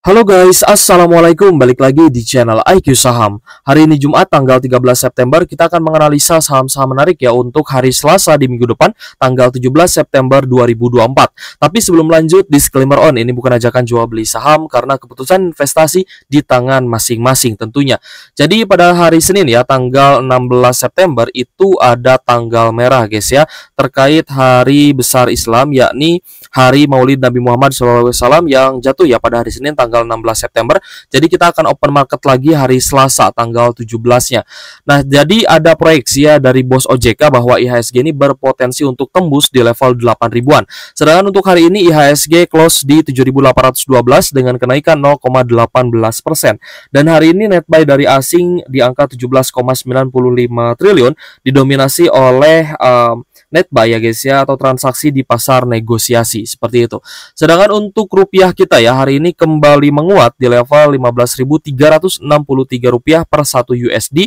Halo guys, Assalamualaikum, balik lagi di channel IQ Saham Hari ini Jumat tanggal 13 September kita akan menganalisa saham-saham menarik ya untuk hari Selasa di minggu depan tanggal 17 September 2024 Tapi sebelum lanjut, disclaimer on, ini bukan ajakan jual beli saham karena keputusan investasi di tangan masing-masing tentunya Jadi pada hari Senin ya tanggal 16 September itu ada tanggal merah guys ya Terkait hari besar Islam yakni hari maulid Nabi Muhammad SAW yang jatuh ya pada hari Senin tanggal tanggal 16 September. Jadi kita akan open market lagi hari Selasa tanggal 17-nya. Nah, jadi ada proyeksi ya dari bos OJK bahwa IHSG ini berpotensi untuk tembus di level 8 ribuan. Sedangkan untuk hari ini IHSG close di 7.812 dengan kenaikan 0,18%. Dan hari ini net buy dari asing di angka 17,95 triliun didominasi oleh um, net buy ya guys ya atau transaksi di pasar negosiasi seperti itu. Sedangkan untuk rupiah kita ya hari ini kembali menguat di level 15.363 rupiah per 1 USD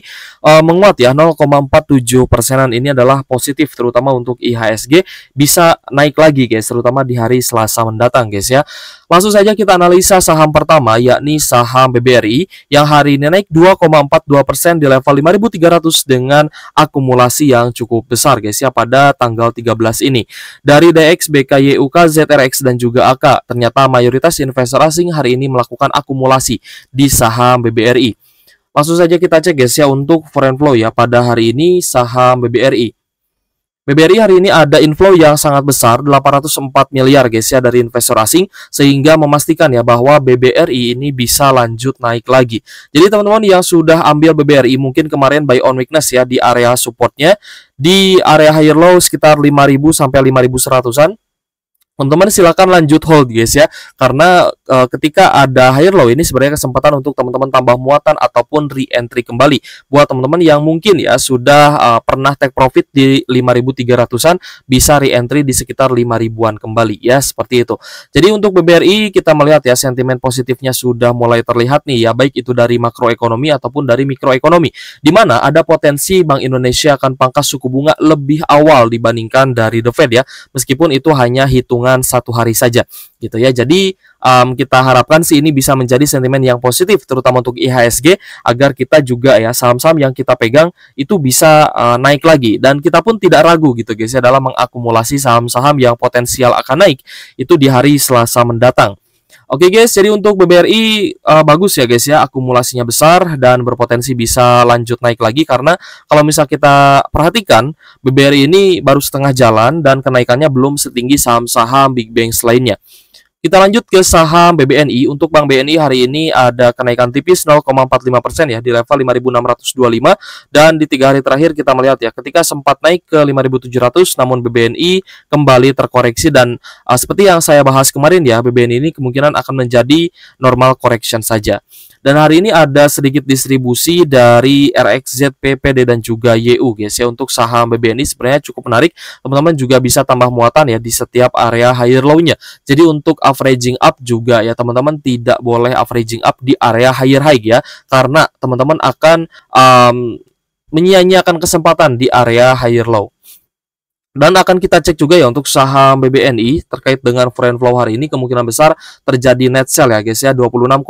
uh, eh, menguat ya 0,47 persenan ini adalah positif terutama untuk IHSG bisa naik lagi guys terutama di hari Selasa mendatang guys ya. Langsung saja kita analisa saham pertama yakni saham BBRI yang hari ini naik 2,42 persen di level 5.300 dengan akumulasi yang cukup besar guys ya pada tanggal 13 ini. Dari DX, BK, YUK, ZRX, dan juga AK, ternyata mayoritas investor asing hari ini melakukan akumulasi di saham BBRI. Langsung saja kita cek guys ya untuk foreign flow ya pada hari ini saham BBRI. BBRI hari ini ada inflow yang sangat besar 804 miliar guys ya dari investor asing sehingga memastikan ya bahwa BBRI ini bisa lanjut naik lagi. Jadi teman-teman yang sudah ambil BBRI mungkin kemarin buy on weakness ya di area supportnya di area higher low sekitar 5000 sampai 5100-an teman-teman silahkan lanjut hold guys ya karena e, ketika ada higher low ini sebenarnya kesempatan untuk teman-teman tambah muatan ataupun re-entry kembali buat teman-teman yang mungkin ya sudah e, pernah take profit di 5300-an bisa re-entry di sekitar 5000-an kembali ya seperti itu jadi untuk BBRI kita melihat ya sentimen positifnya sudah mulai terlihat nih ya baik itu dari makroekonomi ataupun dari mikroekonomi di mana ada potensi Bank Indonesia akan pangkas suku bunga lebih awal dibandingkan dari The Fed ya meskipun itu hanya hitung hitungan satu hari saja gitu ya. Jadi um, kita harapkan sih ini bisa menjadi sentimen yang positif terutama untuk IHSG agar kita juga ya saham-saham yang kita pegang itu bisa uh, naik lagi dan kita pun tidak ragu gitu guys ya dalam mengakumulasi saham-saham yang potensial akan naik itu di hari Selasa mendatang. Oke okay guys, jadi untuk BBRI uh, eh, bagus ya guys ya, akumulasinya besar dan berpotensi bisa lanjut naik lagi karena kalau misal kita perhatikan BBRI ini baru setengah jalan dan kenaikannya belum setinggi saham-saham Big Banks lainnya. Kita lanjut ke saham BBNI. Untuk Bank BNI hari ini ada kenaikan tipis 0,45% ya di level 5.625 dan di tiga hari terakhir kita melihat ya ketika sempat naik ke 5.700 namun BBNI kembali terkoreksi dan uh, seperti yang saya bahas kemarin ya BBNI ini kemungkinan akan menjadi normal correction saja. Dan hari ini ada sedikit distribusi dari RXZ, PPD, dan juga YU guys ya untuk saham BBNI sebenarnya cukup menarik. Teman-teman juga bisa tambah muatan ya di setiap area higher low-nya. Jadi untuk averaging up juga ya teman-teman tidak boleh averaging up di area higher high ya karena teman-teman akan um, menyia-nyiakan kesempatan di area higher low. Dan akan kita cek juga ya untuk saham BBNI terkait dengan foreign flow hari ini kemungkinan besar terjadi net sell ya guys ya 26,5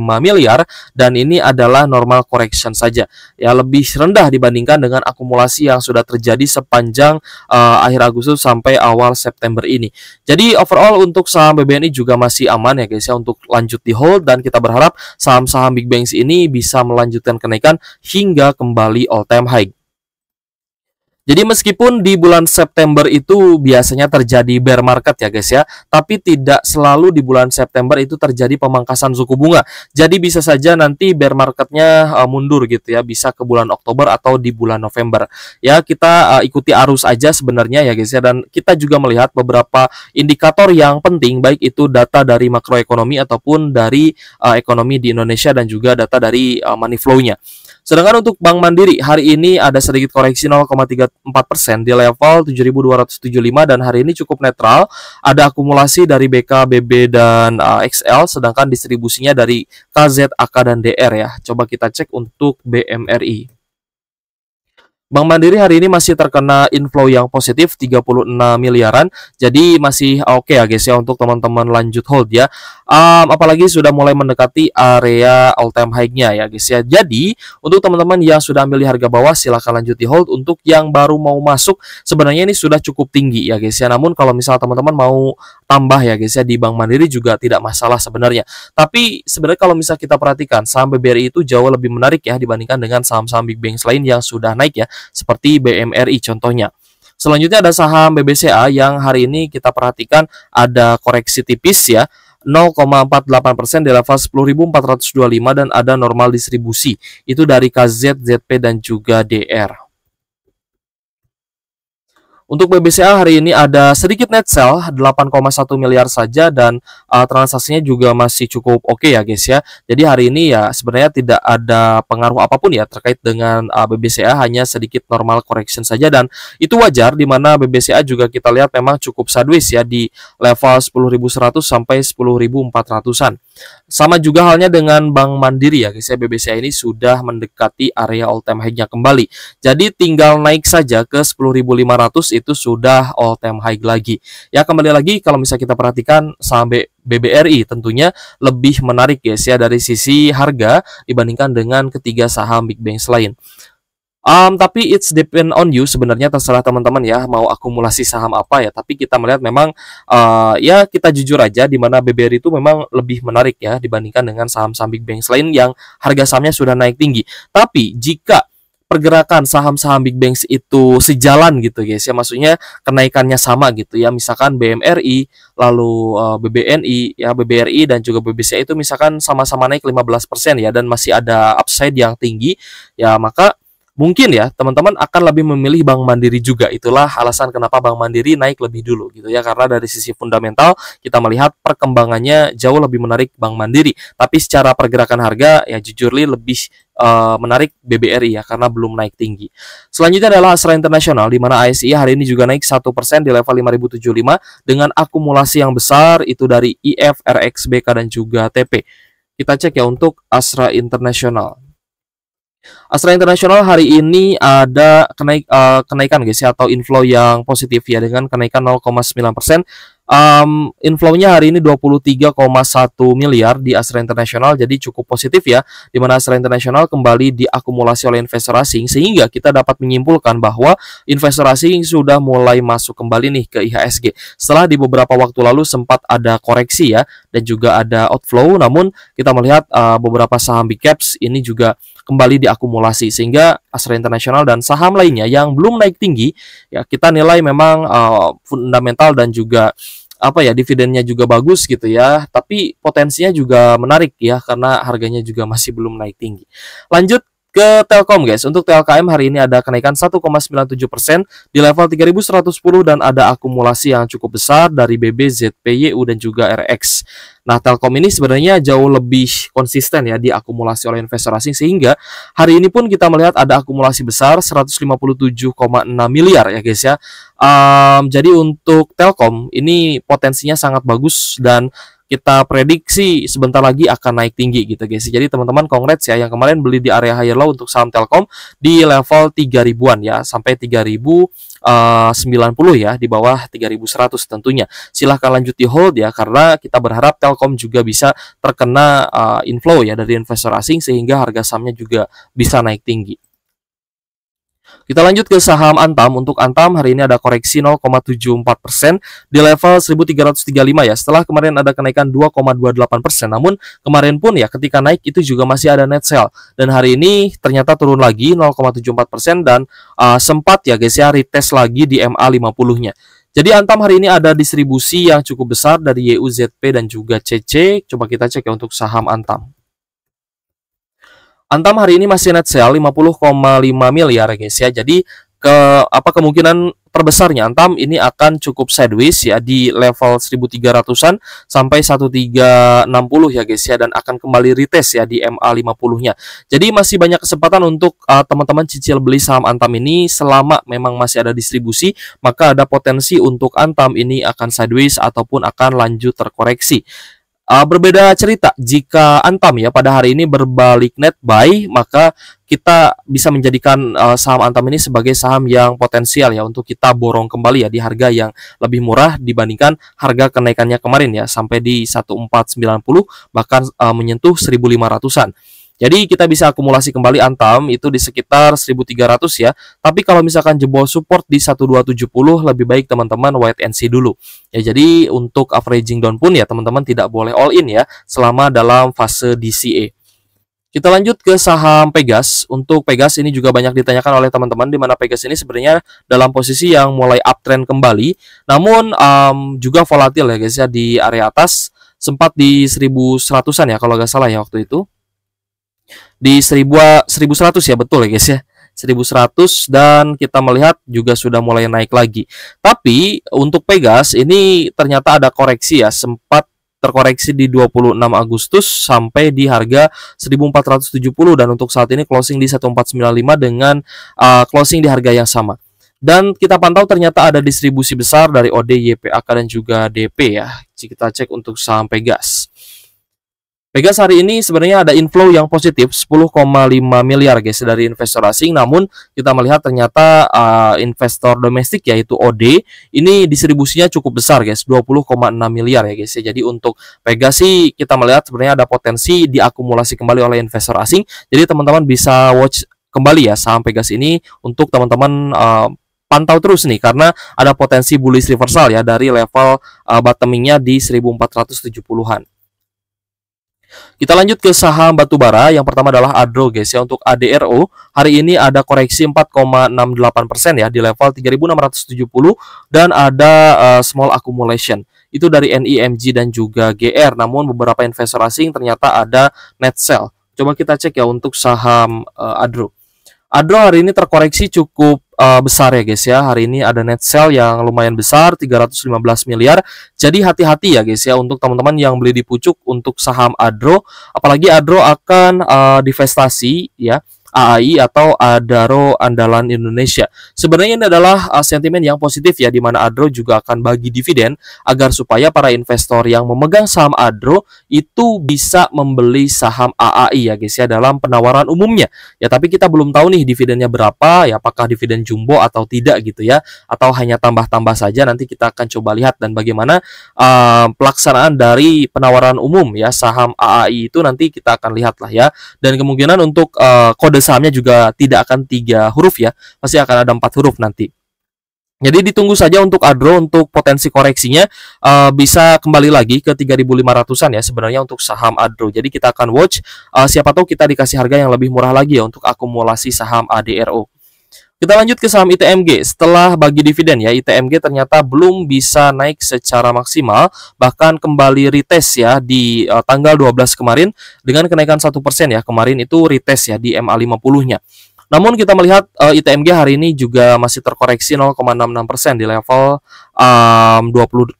miliar dan ini adalah normal correction saja ya lebih rendah dibandingkan dengan akumulasi yang sudah terjadi sepanjang uh, akhir Agustus sampai awal September ini. Jadi overall untuk saham BBNI juga masih aman ya guys ya untuk lanjut di hold dan kita berharap saham-saham Big Banks ini bisa melanjutkan kenaikan hingga kembali all time high. Jadi meskipun di bulan September itu biasanya terjadi bear market ya guys ya, tapi tidak selalu di bulan September itu terjadi pemangkasan suku bunga. Jadi bisa saja nanti bear marketnya eh, mundur gitu ya, bisa ke bulan Oktober atau di bulan November. Ya kita eh, ikuti arus aja sebenarnya ya guys ya, dan kita juga melihat beberapa indikator yang penting, baik itu data dari makroekonomi ataupun dari eh, ekonomi di Indonesia dan juga data dari money flow-nya. Sedangkan untuk Bank Mandiri hari ini ada sedikit koreksi 0,3 4% di level 7275 dan hari ini cukup netral. Ada akumulasi dari BK, BB dan uh, XL sedangkan distribusinya dari KZ, AK dan DR ya. Coba kita cek untuk BMRI. Bank Mandiri hari ini masih terkena inflow yang positif 36 miliaran. Jadi masih oke okay ya guys ya untuk teman-teman lanjut hold ya. Um, apalagi sudah mulai mendekati area all time high-nya ya guys ya. Jadi untuk teman-teman yang sudah ambil harga bawah silahkan lanjut di hold. Untuk yang baru mau masuk sebenarnya ini sudah cukup tinggi ya guys ya. Namun kalau misalnya teman-teman mau tambah ya guys ya di Bank Mandiri juga tidak masalah sebenarnya. Tapi sebenarnya kalau misal kita perhatikan saham BBRI itu jauh lebih menarik ya dibandingkan dengan saham-saham big banks lain yang sudah naik ya seperti BMRI contohnya. Selanjutnya ada saham BBCA yang hari ini kita perhatikan ada koreksi tipis ya 0,48% di level 10.425 dan ada normal distribusi. Itu dari KZ, ZP, dan juga DR. Untuk BBCA hari ini ada sedikit net sell 8,1 miliar saja dan uh, transaksinya juga masih cukup oke okay ya guys ya. Jadi hari ini ya sebenarnya tidak ada pengaruh apapun ya terkait dengan uh, BBCA hanya sedikit normal correction saja dan itu wajar di mana BBCA juga kita lihat memang cukup sideways ya di level 10.100 sampai 10.400-an. Sama juga halnya dengan Bank Mandiri ya guys ya BBCA ini sudah mendekati area all time high-nya kembali. Jadi tinggal naik saja ke 10.500 itu sudah all time high lagi. Ya kembali lagi kalau misalnya kita perhatikan sampai BBRI tentunya lebih menarik guys ya dari sisi harga dibandingkan dengan ketiga saham big banks lain. Um, tapi it's depend on you sebenarnya terserah teman-teman ya mau akumulasi saham apa ya. Tapi kita melihat memang uh, ya kita jujur aja di mana BBR itu memang lebih menarik ya dibandingkan dengan saham-saham big banks lain yang harga sahamnya sudah naik tinggi. Tapi jika pergerakan saham-saham Big Banks itu sejalan gitu guys ya maksudnya kenaikannya sama gitu ya misalkan BMRI lalu uh, eh, BBNI ya BBRI dan juga BBCA itu misalkan sama-sama naik 15% ya dan masih ada upside yang tinggi ya maka mungkin ya teman-teman akan lebih memilih Bank Mandiri juga. Itulah alasan kenapa Bank Mandiri naik lebih dulu gitu ya karena dari sisi fundamental kita melihat perkembangannya jauh lebih menarik Bank Mandiri. Tapi secara pergerakan harga ya jujur li lebih eh, menarik BBRI ya karena belum naik tinggi. Selanjutnya adalah Astra Internasional di mana ASI hari ini juga naik satu persen di level 5075 dengan akumulasi yang besar itu dari IF, BK dan juga TP. Kita cek ya untuk Astra Internasional. Astra Internasional hari ini ada kenaik uh, kenaikan guys ya, atau inflow yang positif ya dengan kenaikan 0,9% persen um, inflownya hari ini 23,1 miliar di Astra International jadi cukup positif ya di mana Astra International kembali diakumulasi oleh investor asing sehingga kita dapat menyimpulkan bahwa investor asing sudah mulai masuk kembali nih ke IHSG setelah di beberapa waktu lalu sempat ada koreksi ya dan juga ada outflow namun kita melihat uh, beberapa saham big caps ini juga kembali diakumulasi sehingga Astra International dan saham lainnya yang belum naik tinggi ya kita nilai memang uh, fundamental dan juga apa ya dividennya juga bagus gitu ya tapi potensinya juga menarik ya karena harganya juga masih belum naik tinggi lanjut ke Telkom guys, untuk TLKM hari ini ada kenaikan 1,97% di level 3110 dan ada akumulasi yang cukup besar dari BB, ZPYU dan juga RX. Nah, Telkom ini sebenarnya jauh lebih konsisten ya diakumulasi oleh investor asing sehingga hari ini pun kita melihat ada akumulasi besar 157,6 miliar ya guys ya. Um, jadi untuk Telkom ini potensinya sangat bagus dan kita prediksi sebentar lagi akan naik tinggi gitu guys. Jadi teman-teman congrats ya yang kemarin beli di area higher low untuk saham Telkom di level 3 ribuan ya sampai 3090 eh, ya di bawah 3100 tentunya. Silahkan lanjut di hold ya karena kita berharap Telkom juga bisa terkena uh, inflow ya dari investor asing sehingga harga sahamnya juga bisa naik tinggi. Kita lanjut ke saham Antam. Untuk Antam hari ini ada koreksi 0,74% di level 1335 ya. Setelah kemarin ada kenaikan 2,28%. Namun kemarin pun ya ketika naik itu juga masih ada net sell. Dan hari ini ternyata turun lagi 0,74% dan uh, sempat ya guys ya retest lagi di MA 50-nya. Jadi Antam hari ini ada distribusi yang cukup besar dari YUZP dan juga CC. Coba kita cek ya untuk saham Antam. Antam hari ini masih net sale 50,5 miliar ya guys ya. Jadi ke apa kemungkinan terbesarnya Antam ini akan cukup sideways ya di level 1300-an sampai 1360 ya guys ya dan akan kembali retest ya di MA 50-nya. Jadi masih banyak kesempatan untuk uh, teman-teman uh, cicil beli saham Antam ini selama memang masih ada distribusi, maka ada potensi untuk Antam ini akan sideways ataupun akan lanjut terkoreksi. Uh, berbeda cerita jika Antam ya pada hari ini berbalik net buy maka kita bisa menjadikan uh, saham Antam ini sebagai saham yang potensial ya untuk kita borong kembali ya di harga yang lebih murah dibandingkan harga kenaikannya kemarin ya sampai di 1490 bahkan uh, menyentuh 1500-an. Jadi kita bisa akumulasi kembali Antam itu di sekitar 1300 ya. Tapi kalau misalkan jebol support di 1270 lebih baik teman-teman wait and see dulu. Ya jadi untuk averaging down pun ya teman-teman tidak boleh all in ya selama dalam fase DCA. Kita lanjut ke saham Pegas. Untuk Pegas ini juga banyak ditanyakan oleh teman-teman di mana Pegas ini sebenarnya dalam posisi yang mulai uptrend kembali, namun um, juga volatil ya guys ya di area atas sempat di 1100-an ya kalau nggak salah ya waktu itu di 1000 1100 ah, ya betul ya guys ya. 1100 dan kita melihat juga sudah mulai naik lagi. Tapi untuk Pegas ini ternyata ada koreksi ya, sempat terkoreksi di 26 Agustus sampai di harga 1470 dan untuk saat ini closing di 1495 dengan uh, closing di harga yang sama. Dan kita pantau ternyata ada distribusi besar dari OD, YPAK dan juga DP ya. Kita cek untuk saham Pegas. Pegas hari ini sebenarnya ada inflow yang positif 10,5 miliar guys dari investor asing namun kita melihat ternyata uh, investor domestik yaitu OD ini distribusinya cukup besar guys 20,6 miliar ya guys ya. Jadi untuk Pegas sih kita melihat sebenarnya ada potensi diakumulasi kembali oleh investor asing. Jadi teman-teman bisa watch kembali ya saham Pegas ini untuk teman-teman ah, pantau terus nih karena ada potensi bullish reversal ya dari level uh, bottomingnya di 1470-an. Kita lanjut ke saham batubara. Yang pertama adalah ADRO guys ya untuk ADRO. Hari ini ada koreksi 4,68% ya di level 3670 dan ada uh, small accumulation. Itu dari NIMG dan juga GR. Namun beberapa investor asing ternyata ada net sell. Coba kita cek ya untuk saham uh, ADRO. Adro hari ini terkoreksi cukup uh, besar ya guys ya. Hari ini ada net sell yang lumayan besar 315 miliar. Jadi hati-hati ya guys ya untuk teman-teman yang beli di pucuk untuk saham Adro, apalagi Adro akan uh, divestasi ya. AAI atau Adaro Andalan Indonesia. Sebenarnya ini adalah uh, sentimen yang positif ya di mana Adro juga akan bagi dividen agar supaya para investor yang memegang saham Adro itu bisa membeli saham AAI ya guys ya dalam penawaran umumnya. Ya tapi kita belum tahu nih dividennya berapa ya apakah dividen jumbo atau tidak gitu ya atau hanya tambah-tambah saja nanti kita akan coba lihat dan bagaimana uh, pelaksanaan dari penawaran umum ya saham AAI itu nanti kita akan lihat lah ya dan kemungkinan untuk uh, kode sahamnya juga tidak akan tiga huruf ya, pasti akan ada empat huruf nanti. Jadi ditunggu saja untuk ADRO untuk potensi koreksinya uh, bisa kembali lagi ke 3.500-an ya sebenarnya untuk saham ADRO. Jadi kita akan watch uh, siapa tahu kita dikasih harga yang lebih murah lagi ya untuk akumulasi saham ADRO. Kita lanjut ke saham ITMG. Setelah bagi dividen ya, ITMG ternyata belum bisa naik secara maksimal, bahkan kembali retest ya di uh, tanggal 12 kemarin dengan kenaikan 1% ya. Kemarin itu retest ya di MA50-nya. Namun kita melihat uh, eh, ITMG hari ini juga masih terkoreksi 0,66% di level eh, um, 20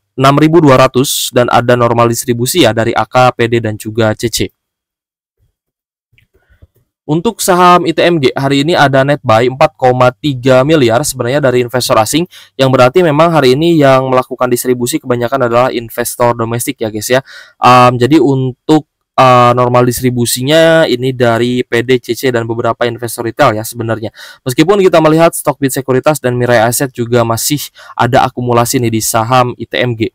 dan ada normal distribusi ya dari AK, PD dan juga CC. Untuk saham ITMG hari ini ada net buy 4,3 miliar sebenarnya dari investor asing yang berarti memang hari ini yang melakukan distribusi kebanyakan adalah investor domestik ya guys ya. Um, jadi untuk uh, normal distribusinya ini dari PDCC dan beberapa investor retail ya sebenarnya. Meskipun kita melihat Stockbit Sekuritas dan Mirai Aset juga masih ada akumulasi nih di saham ITMG.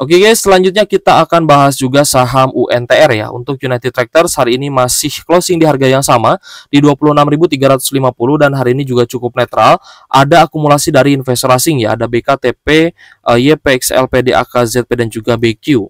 Oke okay guys, selanjutnya kita akan bahas juga saham UNTR ya. Untuk United Tractors hari ini masih closing di harga yang sama di 26.350 dan hari ini juga cukup netral. Ada akumulasi dari investor asing ya, ada BKTP, eh, YPXL, LPD, AKZP dan juga BQ.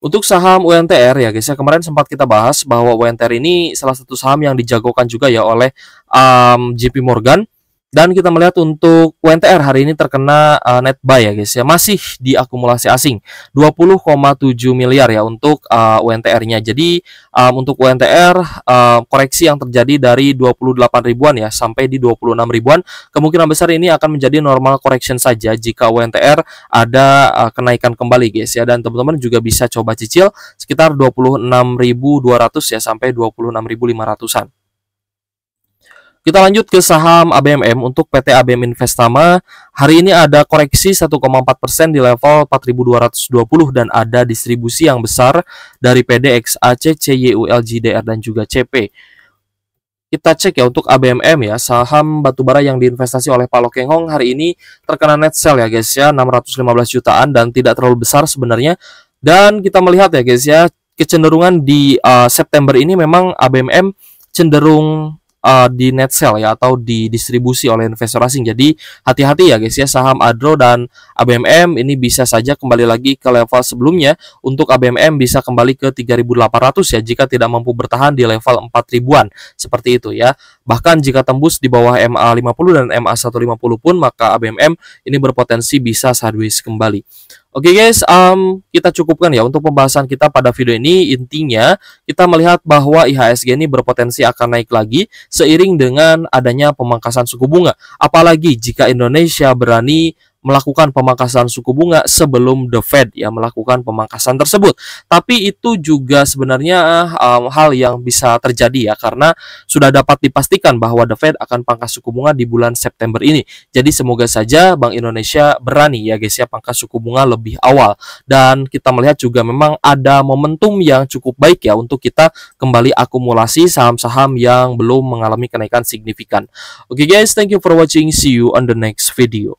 Untuk saham UNTR ya guys ya kemarin sempat kita bahas bahwa UNTR ini salah satu saham yang dijagokan juga ya oleh um, eh, JP Morgan dan kita melihat untuk WNTR hari ini terkena uh, net buy ya guys ya masih diakumulasi asing 20,7 miliar ya untuk uh, eh, UNTR-nya. Jadi um, untuk WNTR uh, koreksi yang terjadi dari 28 ribuan ya sampai di 26 ribuan kemungkinan besar ini akan menjadi normal correction saja jika WNTR ada uh, kenaikan kembali guys ya dan teman-teman juga bisa coba cicil sekitar 26.200 ya sampai 26.500-an. Kita lanjut ke saham ABMM untuk PT ABM Investama. Hari ini ada koreksi 1,4% di level 4220 dan ada distribusi yang besar dari PDX, AC, CYU, LGDR, dan juga CP. Kita cek ya untuk ABMM ya, saham batubara yang diinvestasi oleh Pak Hong hari ini terkena net sell ya guys ya, 615 jutaan dan tidak terlalu besar sebenarnya. Dan kita melihat ya guys ya, kecenderungan di uh, September ini memang ABMM cenderung uh, di net sell ya atau didistribusi oleh investor asing. Jadi hati-hati ya guys ya saham Adro dan ABMM ini bisa saja kembali lagi ke level sebelumnya. Untuk ABMM bisa kembali ke 3.800 ya jika tidak mampu bertahan di level 4.000-an seperti itu ya. Bahkan jika tembus di bawah MA 50 dan MA 150 pun maka ABMM ini berpotensi bisa sideways kembali. Oke okay guys, um, kita cukupkan ya untuk pembahasan kita pada video ini. Intinya, kita melihat bahwa IHSG ini berpotensi akan naik lagi seiring dengan adanya pemangkasan suku bunga. Apalagi jika Indonesia berani melakukan pemangkasan suku bunga sebelum The Fed ya melakukan pemangkasan tersebut. Tapi itu juga sebenarnya um, hal yang bisa terjadi ya karena sudah dapat dipastikan bahwa The Fed akan pangkas suku bunga di bulan September ini. Jadi semoga saja Bank Indonesia berani ya guys ya pangkas suku bunga lebih awal dan kita melihat juga memang ada momentum yang cukup baik ya untuk kita kembali akumulasi saham-saham yang belum mengalami kenaikan signifikan. Oke okay guys, thank you for watching. See you on the next video.